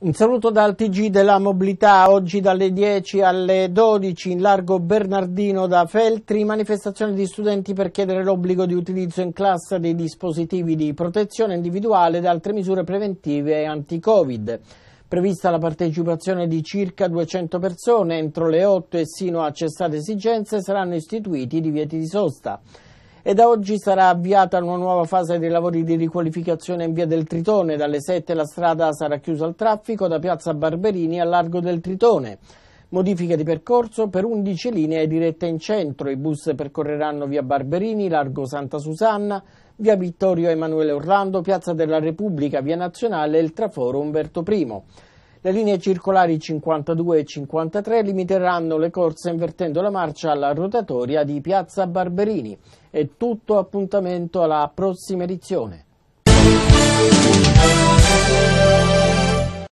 Un saluto dal TG della mobilità, oggi dalle 10 alle 12 in largo Bernardino da Feltri, manifestazione di studenti per chiedere l'obbligo di utilizzo in classe dei dispositivi di protezione individuale ed altre misure preventive anti-Covid. Prevista la partecipazione di circa 200 persone, entro le 8 e sino a cessate esigenze saranno istituiti i divieti di sosta e da oggi sarà avviata una nuova fase dei lavori di riqualificazione in via del Tritone. Dalle 7 la strada sarà chiusa al traffico da piazza Barberini al largo del Tritone. Modifica di percorso per 11 linee dirette in centro. I bus percorreranno via Barberini, largo Santa Susanna, via Vittorio Emanuele Orlando, piazza della Repubblica, via Nazionale e il traforo Umberto I. Le linee circolari 52 e 53 limiteranno le corse invertendo la marcia alla rotatoria di Piazza Barberini. È tutto appuntamento alla prossima edizione.